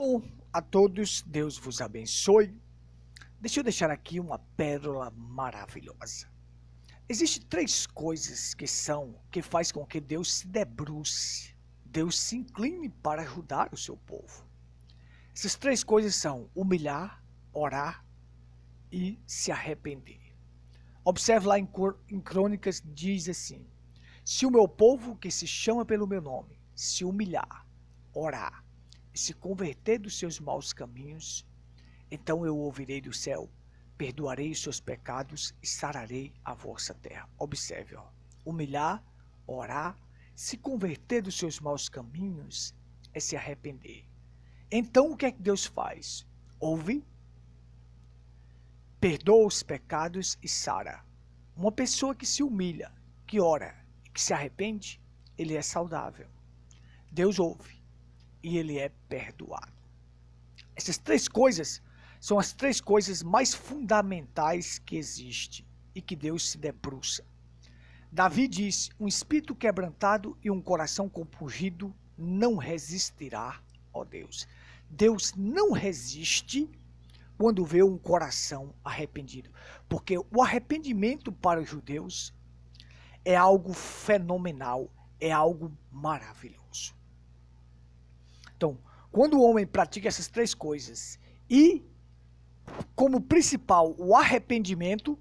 Bom, a todos, Deus vos abençoe. Deixa eu deixar aqui uma pérola maravilhosa. Existem três coisas que são que faz com que Deus se debruce, Deus se incline para ajudar o seu povo. Essas três coisas são humilhar, orar e se arrepender. Observe lá em, em Crônicas diz assim: Se o meu povo que se chama pelo meu nome se humilhar, orar e se converter dos seus maus caminhos, então eu ouvirei do céu, perdoarei os seus pecados e sararei a vossa terra. Observe, ó. humilhar, orar, se converter dos seus maus caminhos é se arrepender. Então o que é que Deus faz? Ouve, perdoa os pecados e sara. Uma pessoa que se humilha, que ora e que se arrepende, ele é saudável. Deus ouve e ele é perdoado. Essas três coisas são as três coisas mais fundamentais que existe e que Deus se debruça. Davi diz: Um espírito quebrantado e um coração compungido não resistirá, ó Deus. Deus não resiste quando vê um coração arrependido, porque o arrependimento para os judeus é algo fenomenal, é algo maravilhoso. Então, quando o homem pratica essas três coisas e, como principal, o arrependimento,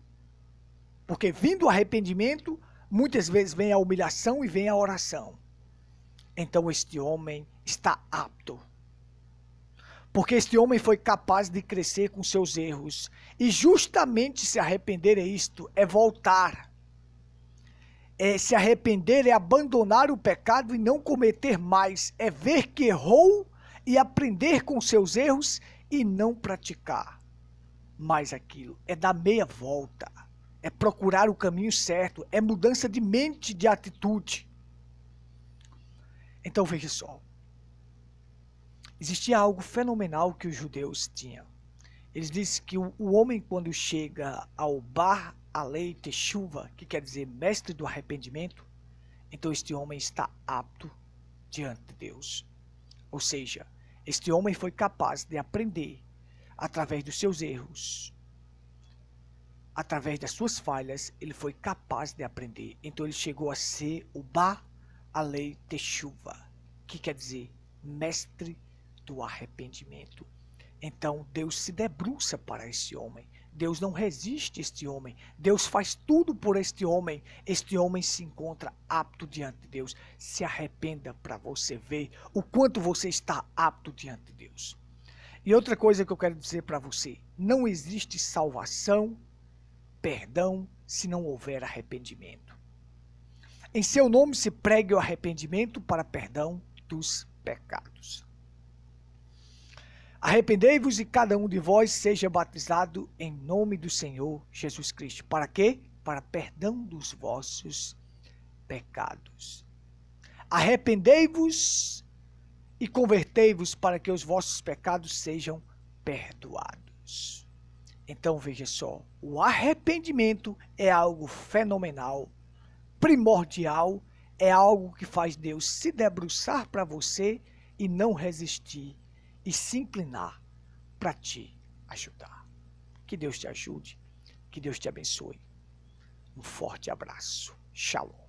porque vindo o arrependimento, muitas vezes vem a humilhação e vem a oração. Então, este homem está apto. Porque este homem foi capaz de crescer com seus erros. E justamente se arrepender é isto, é voltar é se arrepender é abandonar o pecado e não cometer mais, é ver que errou e aprender com seus erros e não praticar mais aquilo. É dar meia volta, é procurar o caminho certo, é mudança de mente, de atitude. Então veja só. Existia algo fenomenal que os judeus tinham eles dizem que o, homem, quando chega ao bar, a leite, chuva, que quer dizer mestre do arrependimento, então este homem está apto diante de Deus. Ou seja, este homem foi capaz de aprender através dos seus erros, através das suas falhas, ele foi capaz de aprender. Então ele chegou a ser o Ba te chuva, que quer dizer mestre do arrependimento. Então Deus se debruça para esse homem. Deus não resiste a este homem. Deus faz tudo por este homem. Este homem se encontra apto diante de Deus. Se arrependa para você ver o quanto você está apto diante de Deus. E outra coisa que eu quero dizer para você: não existe salvação, perdão, se não houver arrependimento. Em seu nome se pregue o arrependimento para perdão dos pecados. Arrependei-vos e cada um de vós seja batizado em nome do Senhor Jesus Cristo. Para quê? Para perdão dos vossos pecados. Arrependei-vos e convertei-vos para que os vossos pecados sejam perdoados. Então veja só, o arrependimento é algo fenomenal, primordial, é algo que faz Deus se debruçar para você e não resistir e se inclinar para te ajudar. Que Deus te ajude, que Deus te abençoe. Um forte abraço. Shalom.